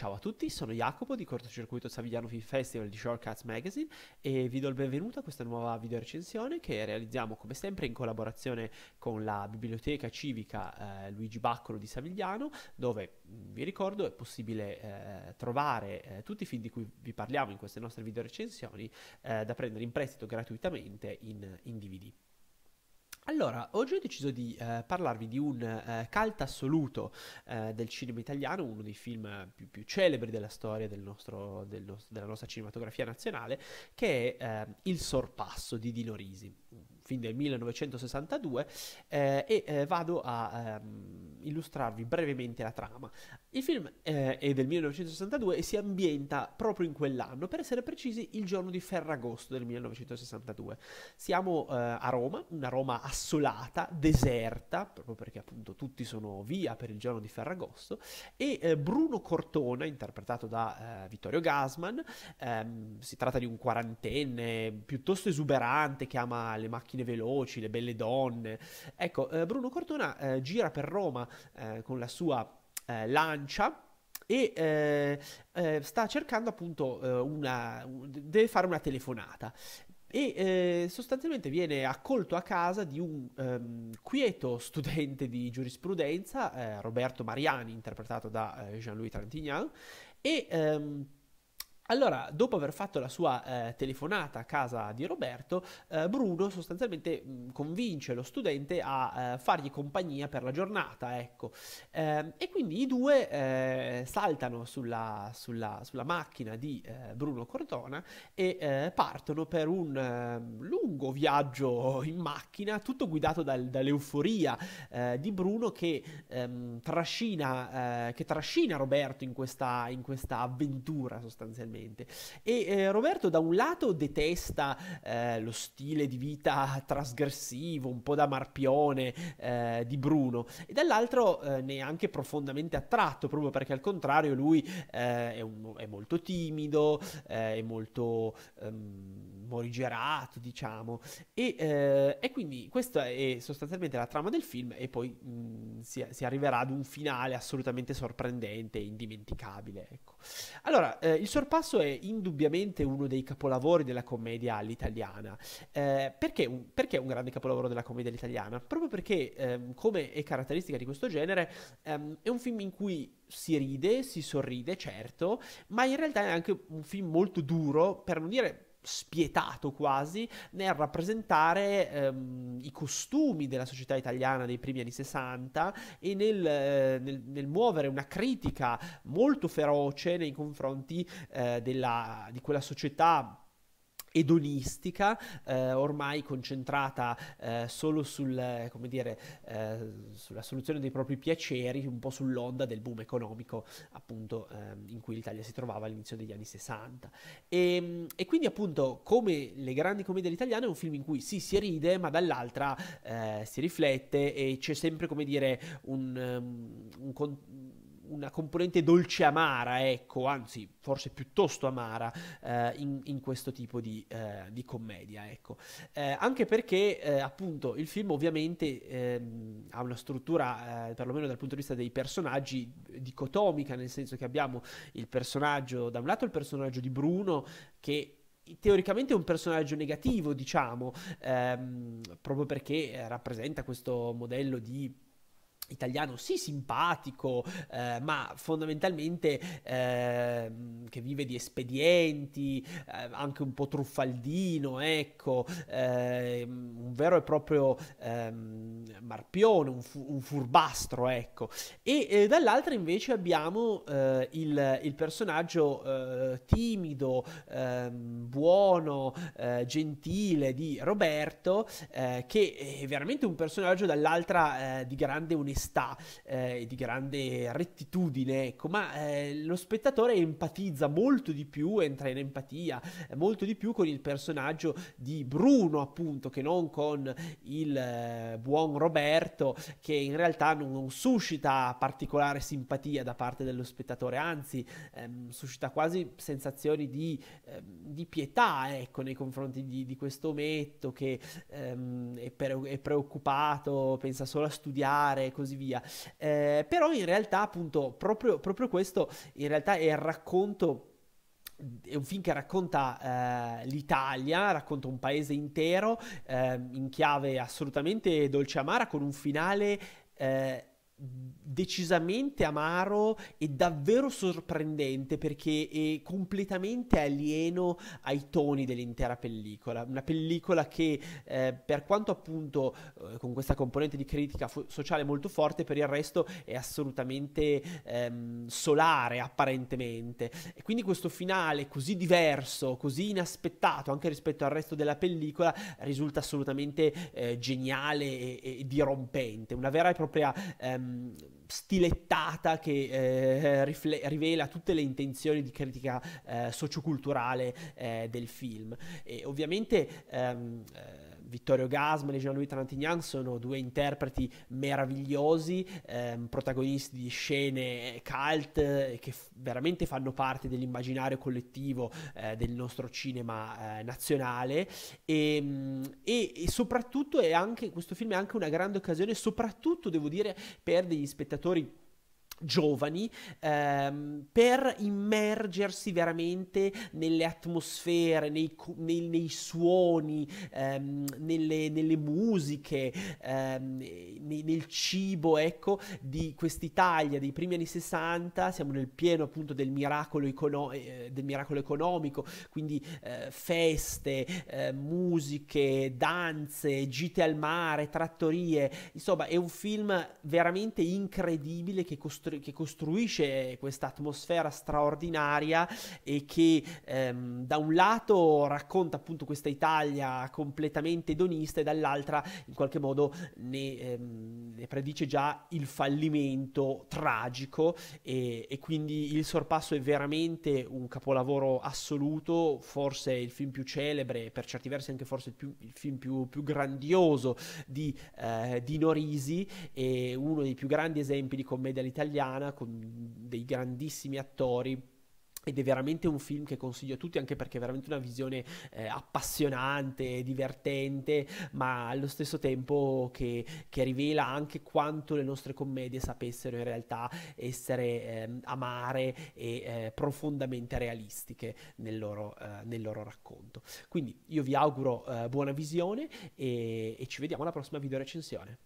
Ciao a tutti, sono Jacopo di Cortocircuito Savigliano Film Festival di Shortcuts Magazine e vi do il benvenuto a questa nuova video recensione che realizziamo come sempre in collaborazione con la biblioteca civica eh, Luigi Baccolo di Savigliano dove mm, vi ricordo è possibile eh, trovare eh, tutti i film di cui vi parliamo in queste nostre video recensioni eh, da prendere in prestito gratuitamente in, in DVD. Allora, oggi ho deciso di eh, parlarvi di un eh, cult assoluto eh, del cinema italiano, uno dei film più, più celebri della storia del nostro, del nostro, della nostra cinematografia nazionale, che è ehm, Il sorpasso di Dino Risi fin del 1962 eh, e eh, vado a ehm, illustrarvi brevemente la trama. Il film eh, è del 1962 e si ambienta proprio in quell'anno, per essere precisi il giorno di Ferragosto del 1962. Siamo eh, a Roma, una Roma assolata, deserta, proprio perché appunto tutti sono via per il giorno di Ferragosto e eh, Bruno Cortona, interpretato da eh, Vittorio Gasman, ehm, si tratta di un quarantenne piuttosto esuberante che ama le macchine macchine veloci, le belle donne. Ecco, eh, Bruno Cortona eh, gira per Roma eh, con la sua eh, lancia e eh, eh, sta cercando appunto eh, una deve fare una telefonata e sostanzialmente viene accolto a casa di un um, quieto studente di giurisprudenza Roberto Mariani interpretato da Jean-Louis Trantignan, e um, allora, dopo aver fatto la sua eh, telefonata a casa di Roberto, eh, Bruno sostanzialmente mh, convince lo studente a eh, fargli compagnia per la giornata, ecco. Eh, e quindi i due eh, saltano sulla, sulla, sulla, macchina di eh, Bruno Cortona e partono per un ehm, lungo viaggio in macchina, tutto guidato dal, dall'euforia di Bruno che, ehm, trascina, che, trascina, Roberto in questa, in questa avventura sostanzialmente fondamentalmente. E eh, Roberto da un lato detesta eh, lo stile di vita trasgressivo, un po' da marpione eh, di Bruno, e dall'altro eh, ne è anche profondamente attratto, proprio perché al contrario lui eh, è, un, è, molto timido, eh, è molto... Um, morigerato, diciamo. E, eh, e, quindi questa è sostanzialmente la trama del film e poi mh, mm, si, si, arriverà ad un finale assolutamente sorprendente e indimenticabile. Ecco. Allora, eh, il sorpasso è indubbiamente uno dei capolavori della commedia all'italiana. Eh, perché, un, perché, è un grande capolavoro della commedia all'italiana? Proprio perché, ehm, come è caratteristica di questo genere, ehm, è un film in cui si ride, si sorride, certo, ma in realtà è anche un film molto duro, per non dire spietato quasi nel rappresentare ehm, i costumi della società italiana dei primi anni 60 e nel, eh, nel, nel muovere una critica molto feroce nei confronti eh, della, di quella società edonistica, eh, ormai concentrata eh, solo sul, eh, dire, eh, sulla soluzione dei propri piaceri, un po' sull'onda del boom economico appunto ehm, in cui l'Italia si trovava all'inizio degli anni 60. E, ehm, e, quindi appunto come le grandi commedie italiane è un film in cui sì si ride ma dall'altra eh, si riflette e c'è sempre come dire un, ehm, un, un una componente dolce amara, ecco, anzi forse piuttosto amara eh, in, in, questo tipo di, eh, di commedia, ecco. Eh, anche perché eh, appunto il film ovviamente ehm, ha una struttura, eh, perlomeno dal punto di vista dei personaggi, dicotomica, nel senso che abbiamo il personaggio, da un lato il personaggio di Bruno che teoricamente è un personaggio negativo, diciamo, ehm, proprio perché eh, rappresenta questo modello di italiano sì simpatico eh, ma fondamentalmente eh, che vive di espedienti eh, anche un po' truffaldino ecco ehm, un vero e proprio ehm, marpione un, fu- un, furbastro ecco e eh, dall'altra invece abbiamo eh, il, il, personaggio eh, timido ehm, buono gentile di Roberto che è veramente un personaggio dall'altra di grande onestà onestà eh, e eh, di grande rettitudine, ecco, ma eh, lo spettatore empatizza molto di più, entra in empatia eh, molto di più con il personaggio di Bruno, appunto, che non con il eh, buon Roberto, che in realtà non, non, suscita particolare simpatia da parte dello spettatore, anzi ehm, suscita quasi sensazioni di, ehm, di, pietà, ecco, nei confronti di, di questo ometto che ehm, è, pre- è preoccupato, pensa solo a studiare, così così via. Eh, però in realtà, appunto, proprio, proprio questo in realtà è il racconto è un film che racconta eh, l'Italia, racconta un paese intero eh, in chiave assolutamente dolce amara con un finale eh, decisamente amaro e davvero sorprendente perché è completamente alieno ai toni dell'intera pellicola, una pellicola che eh, per quanto appunto eh, con questa componente di critica fo- sociale molto forte per il resto è assolutamente ehm, solare apparentemente e quindi questo finale così diverso, così inaspettato anche rispetto al resto della pellicola risulta assolutamente eh, geniale e, e, dirompente, una vera e propria ehm, ehm, stilettata che eh, rifle- rivela tutte le intenzioni di critica eh, socioculturale eh, del film. E ovviamente ehm, eh, Vittorio Gasman e Jean-Louis Trantignan sono due interpreti meravigliosi, ehm, protagonisti di scene cult che f- veramente fanno parte dell'immaginario collettivo eh, del nostro cinema eh, nazionale e, ehm, e, e soprattutto anche, questo film è anche una grande occasione, soprattutto devo dire per degli spettatori giovani ehm, per immergersi veramente nelle atmosfere, nei, nei, nei suoni, ehm, nelle, nelle, musiche, ehm, nei, nel cibo, ecco, di quest'Italia dei primi anni 60, siamo nel pieno appunto del miracolo, econo- eh, del miracolo economico, quindi eh, feste, eh, musiche, danze, gite al mare, trattorie, insomma è un film veramente incredibile che costruisce costru- che costruisce questa atmosfera straordinaria e che ehm, da un lato racconta appunto questa Italia completamente edonista e dall'altra in qualche modo ne, ehm, ne predice già il fallimento tragico e, e quindi il sorpasso è veramente un capolavoro assoluto, forse il film più celebre, per certi versi anche forse il, più, il film più, più, grandioso di, eh, di Norisi e uno dei più grandi esempi di commedia all'italiana italiana con dei grandissimi attori ed è veramente un film che consiglio a tutti anche perché è veramente una visione eh, appassionante, divertente, ma allo stesso tempo che, che, rivela anche quanto le nostre commedie sapessero in realtà essere eh, amare e eh, profondamente realistiche nel loro, eh, nel loro, racconto. Quindi io vi auguro eh, buona visione e, e ci vediamo alla prossima video recensione.